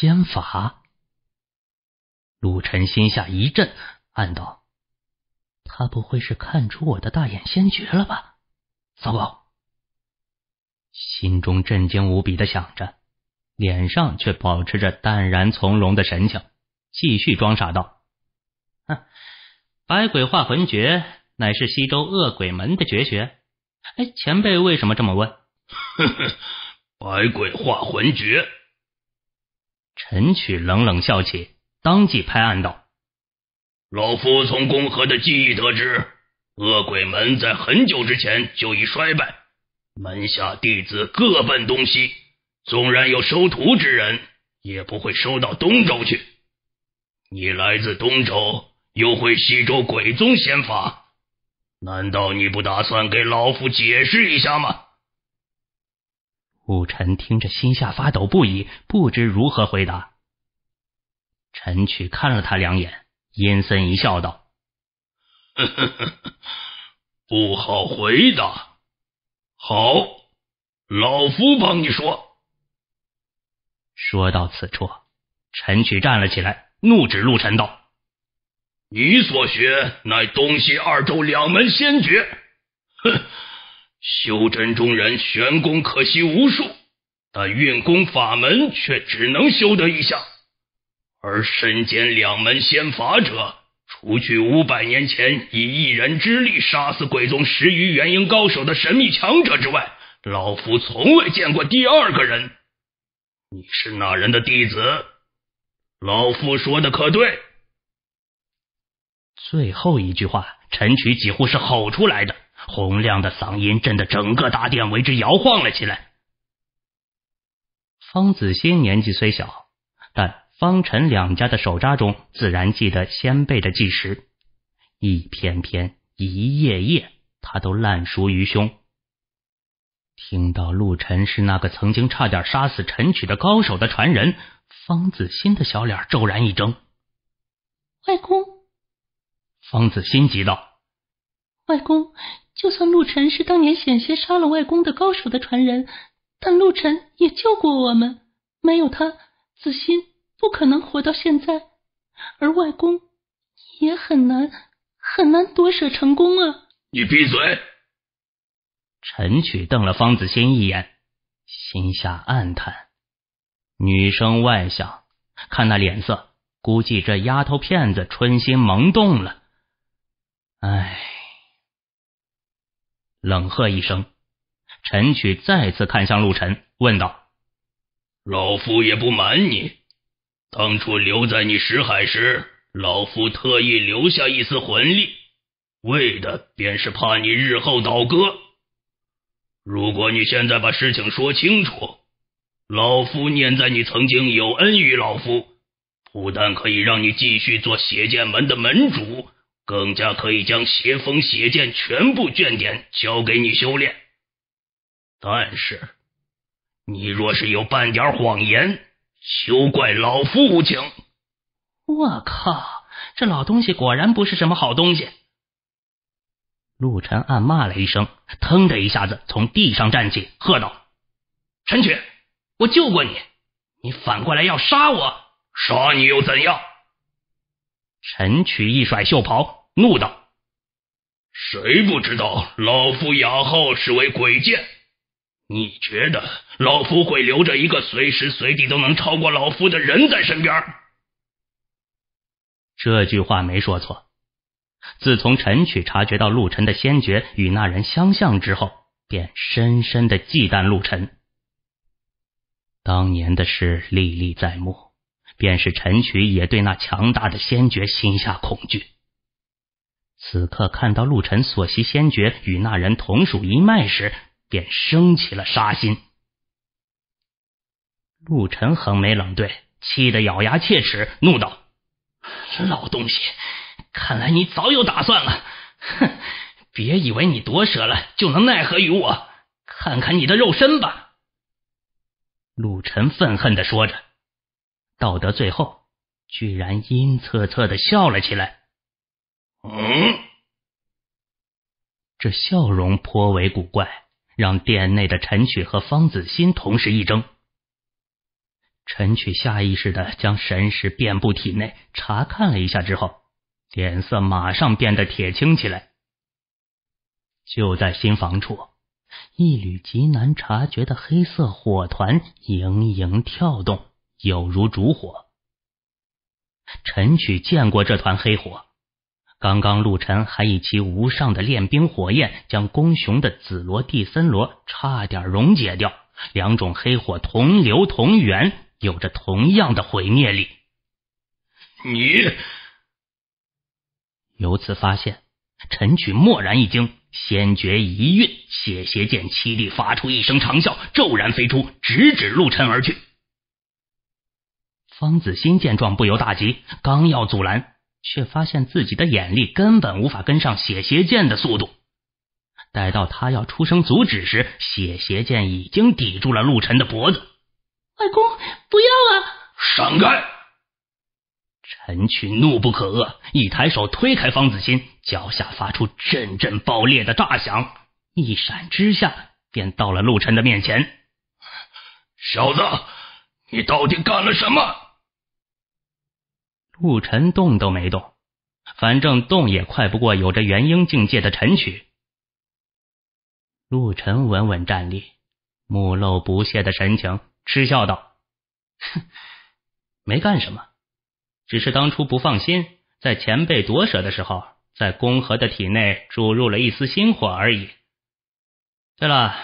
仙法，陆晨心下一震，暗道：“他不会是看出我的大眼仙诀了吧？”糟糕，心中震惊无比的想着，脸上却保持着淡然从容的神情，继续装傻道：“哼，百鬼化魂诀乃是西周恶鬼门的绝学。哎，前辈为什么这么问？”“呵呵，百鬼化魂诀。”陈曲冷冷笑起，当即拍案道：“老夫从公和的记忆得知，恶鬼门在很久之前就已衰败，门下弟子各奔东西，纵然有收徒之人，也不会收到东周去。你来自东周，又会西周鬼宗仙法，难道你不打算给老夫解释一下吗？”陆晨听着，心下发抖不已，不知如何回答。陈曲看了他两眼，阴森一笑，道：“不好回答，好，老夫帮你说。”说到此处，陈曲站了起来，怒指陆晨道：“你所学乃东西二州两门仙诀，哼！”修真中人，玄功可惜无数，但运功法门却只能修得一项。而身兼两门仙法者，除去五百年前以一人之力杀死鬼宗十余元婴高手的神秘强者之外，老夫从未见过第二个人。你是哪人的弟子，老夫说的可对？最后一句话，陈渠几乎是吼出来的。洪亮的嗓音震得整个大殿为之摇晃了起来。方子欣年纪虽小，但方辰两家的手札中自然记得先辈的纪实，一篇篇，一页页，他都烂熟于胸。听到陆晨是那个曾经差点杀死陈曲的高手的传人，方子欣的小脸骤然一怔。外公，方子欣急道：“外公。”就算陆晨是当年险些杀了外公的高手的传人，但陆晨也救过我们。没有他，子欣不可能活到现在，而外公也很难很难夺舍成功啊！你闭嘴！陈曲瞪了方子欣一眼，心下暗叹。女生外向，看那脸色，估计这丫头片子春心萌动了。唉。冷喝一声，陈曲再次看向陆晨，问道：“老夫也不瞒你，当初留在你识海时，老夫特意留下一丝魂力，为的便是怕你日后倒戈。如果你现在把事情说清楚，老夫念在你曾经有恩于老夫，不但可以让你继续做血剑门的门主。”更加可以将邪风血剑全部卷点交给你修炼，但是你若是有半点谎言，休怪老夫无情。我靠，这老东西果然不是什么好东西。陆晨暗骂了一声，腾的一下子从地上站起，喝道：“陈曲，我救过你，你反过来要杀我，杀你又怎样？”陈曲一甩袖袍，怒道：“谁不知道老夫雅号是为鬼剑？你觉得老夫会留着一个随时随地都能超过老夫的人在身边？”这句话没说错。自从陈曲察觉到陆晨的先觉与那人相像之后，便深深的忌惮陆晨。当年的事历历在目。便是陈渠也对那强大的仙诀心下恐惧。此刻看到陆晨所习仙诀与那人同属一脉时，便生起了杀心。陆晨横眉冷对，气得咬牙切齿，怒道：“老东西，看来你早有打算了。哼，别以为你夺舍了就能奈何于我，看看你的肉身吧。”陆晨愤恨的说着。道德最后，居然阴恻恻的笑了起来。嗯，这笑容颇为古怪，让殿内的陈曲和方子欣同时一怔。陈曲下意识的将神识遍布体内，查看了一下之后，脸色马上变得铁青起来。就在新房处，一缕极难察觉的黑色火团盈盈跳动。有如烛火，陈曲见过这团黑火。刚刚陆晨还以其无上的炼兵火焰，将公熊的紫罗蒂森罗差点溶解掉。两种黑火同流同源，有着同样的毁灭力。你由此发现，陈曲蓦然一惊，先觉一运，血邪剑凄力发出一声长啸，骤然飞出，直指陆晨而去。方子欣见状不由大急，刚要阻拦，却发现自己的眼力根本无法跟上写邪剑的速度。待到他要出声阻止时，写邪剑已经抵住了陆晨的脖子。外公，不要啊！闪开！陈群怒不可遏，一抬手推开方子欣，脚下发出阵阵爆裂的炸响，一闪之下便到了陆晨的面前。小子，你到底干了什么？陆晨动都没动，反正动也快不过有着元婴境界的陈曲。陆晨稳稳站立，目露不屑的神情，嗤笑道：“哼，没干什么，只是当初不放心，在前辈夺舍的时候，在公和的体内注入了一丝心火而已。对了，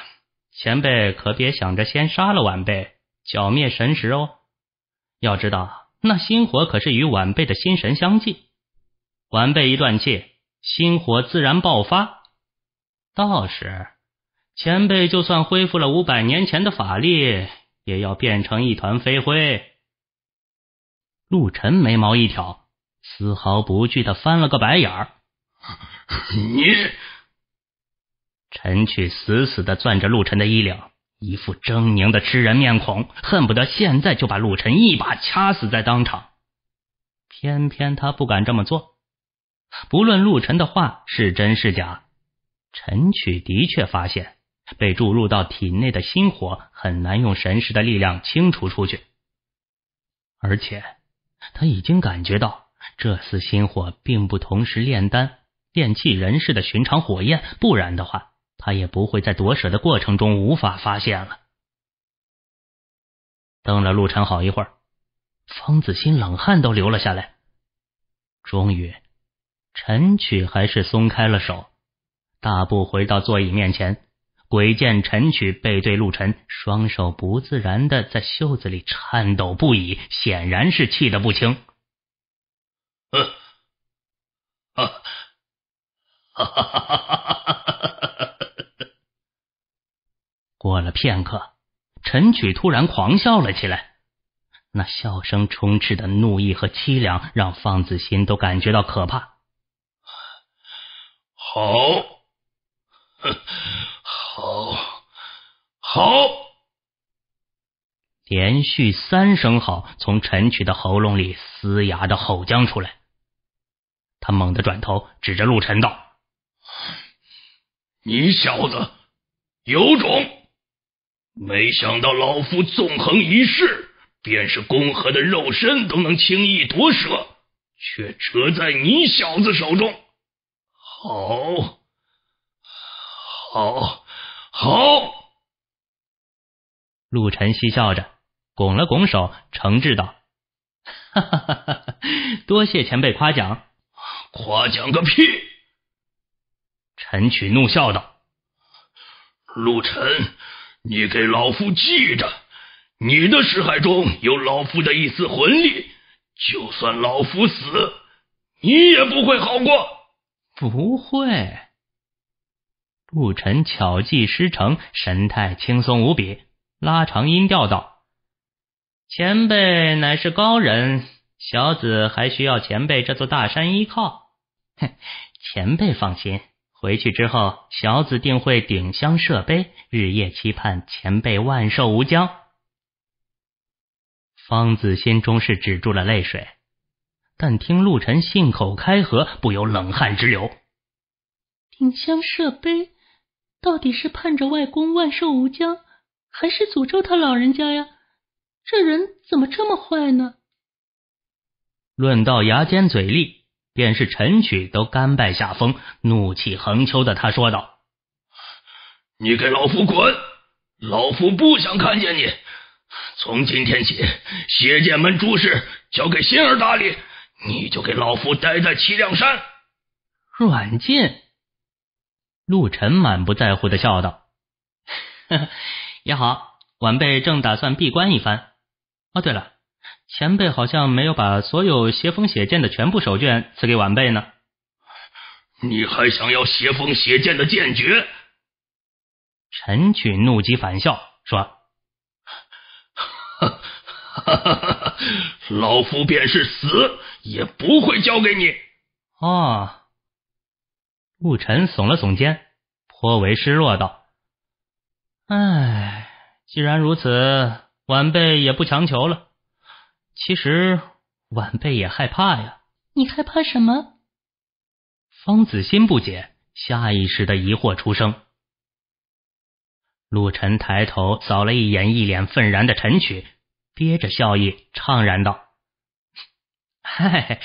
前辈可别想着先杀了晚辈，剿灭神石哦，要知道。”那心火可是与晚辈的心神相近。晚辈一断气，心火自然爆发。到时，前辈就算恢复了五百年前的法力，也要变成一团飞灰。陆晨眉毛一挑，丝毫不惧的翻了个白眼儿。你，陈 去死死的攥着陆晨的衣领。一副狰狞的吃人面孔，恨不得现在就把陆晨一把掐死在当场。偏偏他不敢这么做。不论陆晨的话是真是假，陈曲的确发现，被注入到体内的心火很难用神识的力量清除出去。而且，他已经感觉到，这丝心火并不同时炼丹、炼气人士的寻常火焰，不然的话。他也不会在夺舍的过程中无法发现了。瞪了陆晨好一会儿，方子欣冷汗都流了下来。终于，陈曲还是松开了手，大步回到座椅面前。鬼见陈曲背对陆晨，双手不自然的在袖子里颤抖不已，显然是气得不轻。哈啊，哈哈哈哈！片刻，陈曲突然狂笑了起来，那笑声充斥的怒意和凄凉，让方子欣都感觉到可怕。好，好，好，连续三声好从陈曲的喉咙里嘶哑的吼将出来，他猛地转头，指着陆晨道：“你小子有种！”没想到老夫纵横一世，便是公河的肉身都能轻易夺舍，却折在你小子手中。好，好，好！陆晨嬉笑着拱了拱手，诚挚道：“多谢前辈夸奖。”“夸奖个屁！”陈曲怒笑道，“陆晨。”你给老夫记着，你的识海中有老夫的一丝魂力，就算老夫死，你也不会好过。不会。陆晨巧计师成，神态轻松无比，拉长音调道：“前辈乃是高人，小子还需要前辈这座大山依靠。哼，前辈放心。”回去之后，小子定会顶香设碑，日夜期盼前辈万寿无疆。方子心中是止住了泪水，但听陆晨信口开河，不由冷汗直流。顶香设碑，到底是盼着外公万寿无疆，还是诅咒他老人家呀？这人怎么这么坏呢？论到牙尖嘴利。便是陈曲都甘拜下风，怒气横秋的他说道：“你给老夫滚！老夫不想看见你。从今天起，邪剑门诸事交给心儿打理，你就给老夫待在七亮山。”软禁？陆晨满不在乎的笑道“ 也好，晚辈正打算闭关一番。哦，对了。”前辈好像没有把所有邪风血剑的全部手卷赐给晚辈呢。你还想要邪风血剑的剑诀？陈群怒极反笑说：“ 老夫便是死，也不会交给你。”啊！陆晨耸了耸肩，颇为失落道：“唉，既然如此，晚辈也不强求了。”其实晚辈也害怕呀。你害怕什么？方子欣不解，下意识的疑惑出声。陆晨抬头扫了一眼一脸愤然的陈曲，憋着笑意，怅然道：“嘿嘿，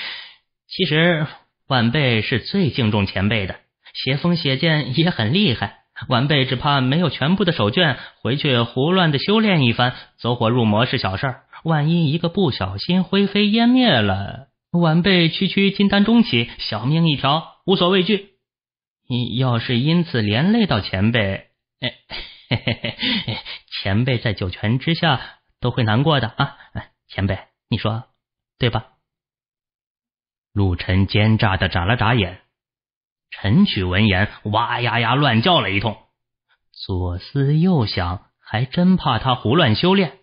其实晚辈是最敬重前辈的。邪风邪剑也很厉害，晚辈只怕没有全部的手卷，回去胡乱的修炼一番，走火入魔是小事儿。”万一一个不小心灰飞烟灭了，晚辈区区金丹中期，小命一条，无所畏惧。要是因此连累到前辈，嘿嘿嘿嘿，前辈在九泉之下都会难过的啊！前辈，你说对吧？陆晨奸诈的眨了眨眼，陈曲闻言哇呀呀乱叫了一通，左思右想，还真怕他胡乱修炼。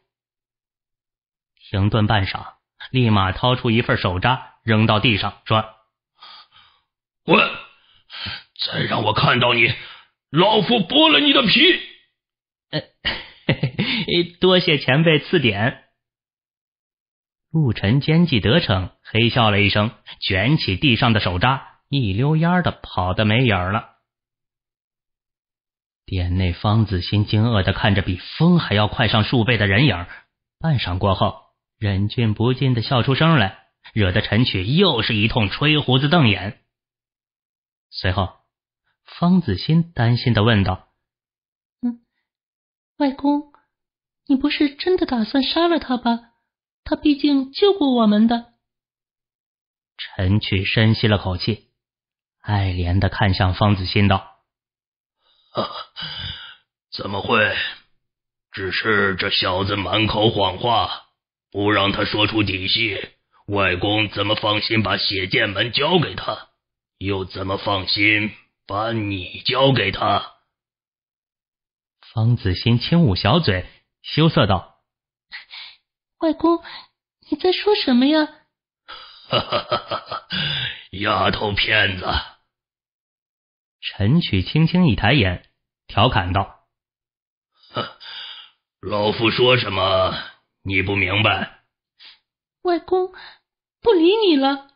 停顿半晌，立马掏出一份手札扔到地上，说：“滚！再让我看到你，老夫剥了你的皮！” 多谢前辈赐点。陆晨奸计得逞，嘿笑了一声，卷起地上的手札，一溜烟的跑得没影了。殿内，方子心惊愕的看着比风还要快上数倍的人影，半晌过后。忍俊不禁的笑出声来，惹得陈曲又是一通吹胡子瞪眼。随后，方子欣担心的问道：“嗯，外公，你不是真的打算杀了他吧？他毕竟救过我们的。”陈曲深吸了口气，爱怜的看向方子欣道：“怎么会？只是这小子满口谎话。”不让他说出底细，外公怎么放心把血剑门交给他？又怎么放心把你交给他？方子欣轻捂小嘴，羞涩道：“外公，你在说什么呀？”哈哈哈哈哈！丫头片子，陈曲轻轻一抬眼，调侃道：“老夫说什么？”你不明白，外公不理你了。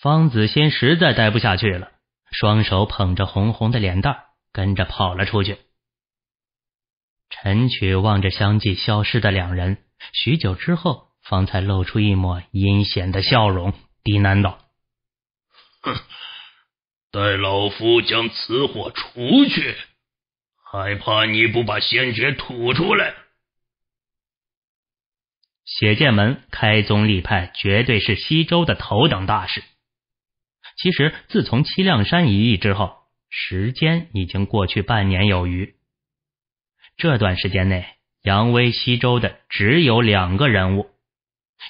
方子仙实在待不下去了，双手捧着红红的脸蛋，跟着跑了出去。陈曲望着相继消失的两人，许久之后方才露出一抹阴险的笑容，低喃道：“哼，待老夫将此火除去，还怕你不把鲜血吐出来？”血剑门开宗立派，绝对是西周的头等大事。其实，自从七亮山一役之后，时间已经过去半年有余。这段时间内，扬威西周的只有两个人物，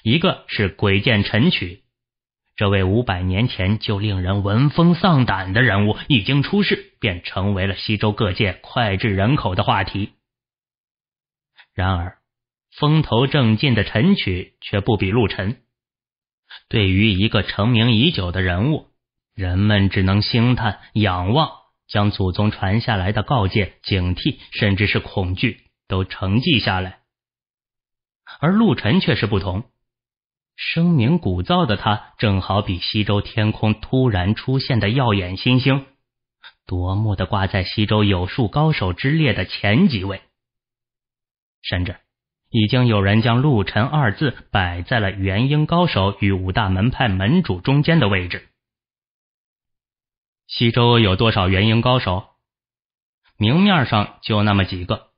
一个是鬼剑陈曲，这位五百年前就令人闻风丧胆的人物，一经出世，便成为了西周各界脍炙人口的话题。然而。风头正劲的陈曲却不比陆晨。对于一个成名已久的人物，人们只能兴叹仰望，将祖宗传下来的告诫、警惕，甚至是恐惧都承继下来。而陆晨却是不同，声名古噪的他，正好比西周天空突然出现的耀眼新星，夺目的挂在西周有数高手之列的前几位，甚至。已经有人将“陆晨”二字摆在了元婴高手与五大门派门主中间的位置。西周有多少元婴高手？明面上就那么几个，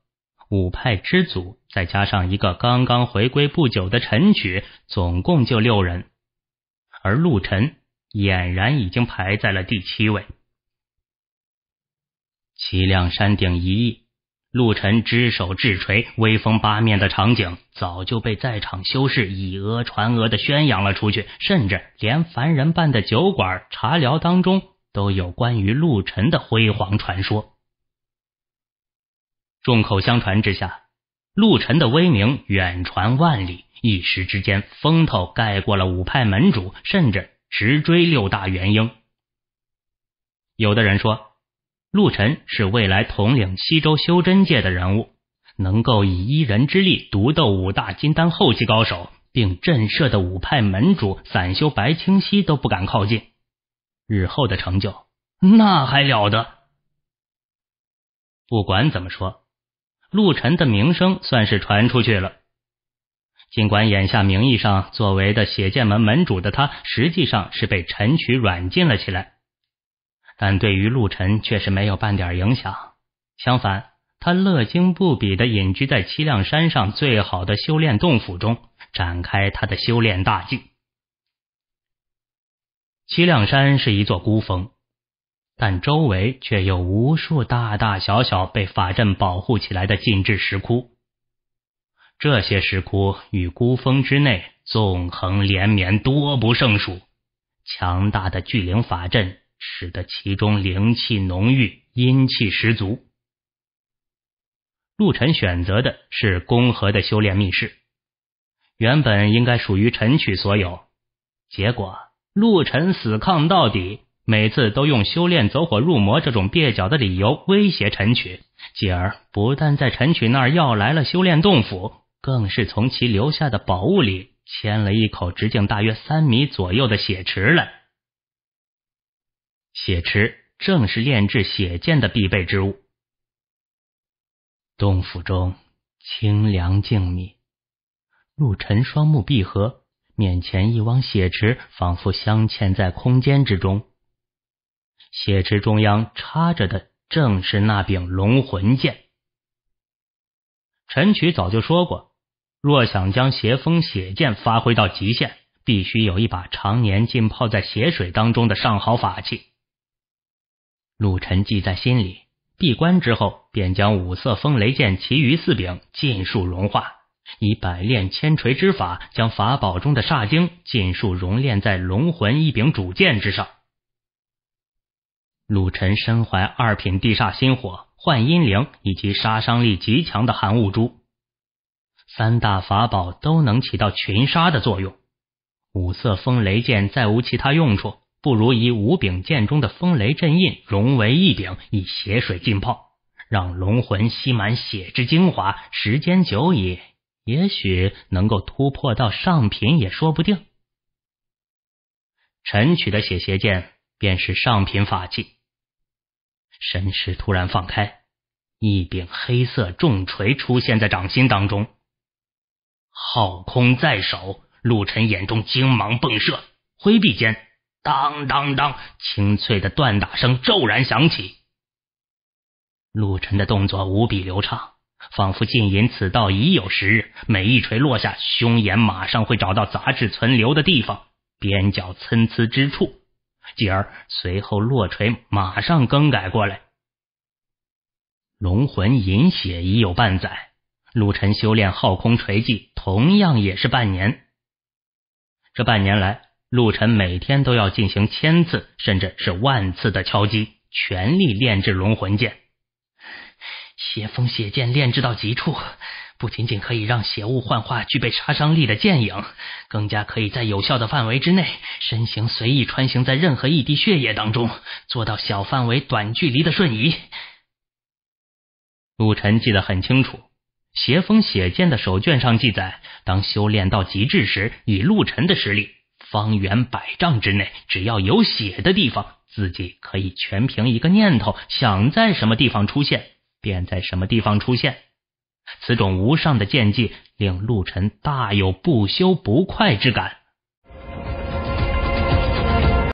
五派之祖再加上一个刚刚回归不久的陈曲，总共就六人，而陆晨俨然已经排在了第七位。齐亮山顶一役。陆晨只手制锤，威风八面的场景早就被在场修士以讹传讹的宣扬了出去，甚至连凡人办的酒馆茶聊当中都有关于陆晨的辉煌传说。众口相传之下，陆晨的威名远传万里，一时之间风头盖过了五派门主，甚至直追六大元婴。有的人说。陆晨是未来统领西周修真界的人物，能够以一人之力独斗五大金丹后期高手，并震慑的五派门主、散修白清溪都不敢靠近。日后的成就，那还了得？不管怎么说，陆晨的名声算是传出去了。尽管眼下名义上作为的血剑门门主的他，实际上是被陈渠软禁了起来。但对于陆晨却是没有半点影响，相反，他乐精不比的隐居在七亮山上最好的修炼洞府中，展开他的修炼大计。七亮山是一座孤峰，但周围却有无数大大小小被法阵保护起来的禁制石窟。这些石窟与孤峰之内纵横连绵，多不胜数，强大的聚灵法阵。使得其中灵气浓郁，阴气十足。陆晨选择的是宫河的修炼密室，原本应该属于陈曲所有，结果陆晨死抗到底，每次都用修炼走火入魔这种蹩脚的理由威胁陈曲，继而不但在陈曲那儿要来了修炼洞府，更是从其留下的宝物里牵了一口直径大约三米左右的血池来。血池正是炼制血剑的必备之物。洞府中清凉静谧，陆晨双目闭合，面前一汪血池仿佛镶嵌在空间之中。血池中央插着的正是那柄龙魂剑。陈曲早就说过，若想将邪风血剑发挥到极限，必须有一把常年浸泡在血水当中的上好法器。陆晨记在心里，闭关之后便将五色风雷剑其余四柄尽数融化，以百炼千锤之法将法宝中的煞精尽数熔炼在龙魂一柄主剑之上。陆晨身怀二品地煞心火、幻阴灵以及杀伤力极强的寒雾珠，三大法宝都能起到群杀的作用，五色风雷剑再无其他用处。不如以五柄剑中的风雷阵印融为一柄，以血水浸泡，让龙魂吸满血之精华。时间久矣，也许能够突破到上品，也说不定。陈取的血邪剑便是上品法器。神识突然放开，一柄黑色重锤出现在掌心当中，浩空在手，陆晨眼中精芒迸射，挥臂间。当当当！清脆的锻打声骤然响起。陆晨的动作无比流畅，仿佛浸淫此道已有时日。每一锤落下，凶眼马上会找到杂质存留的地方，边角参差之处，继而随后落锤马上更改过来。龙魂饮血已有半载，陆晨修炼昊空锤技同样也是半年。这半年来。陆晨每天都要进行千次甚至是万次的敲击，全力炼制龙魂剑。邪风血剑炼制到极处，不仅仅可以让血雾幻化具备杀伤力的剑影，更加可以在有效的范围之内，身形随意穿行在任何一滴血液当中，做到小范围短距离的瞬移。陆晨记得很清楚，邪风血剑的手卷上记载，当修炼到极致时，以陆晨的实力。方圆百丈之内，只要有血的地方，自己可以全凭一个念头，想在什么地方出现，便在什么地方出现。此种无上的剑技，令陆沉大有不修不快之感。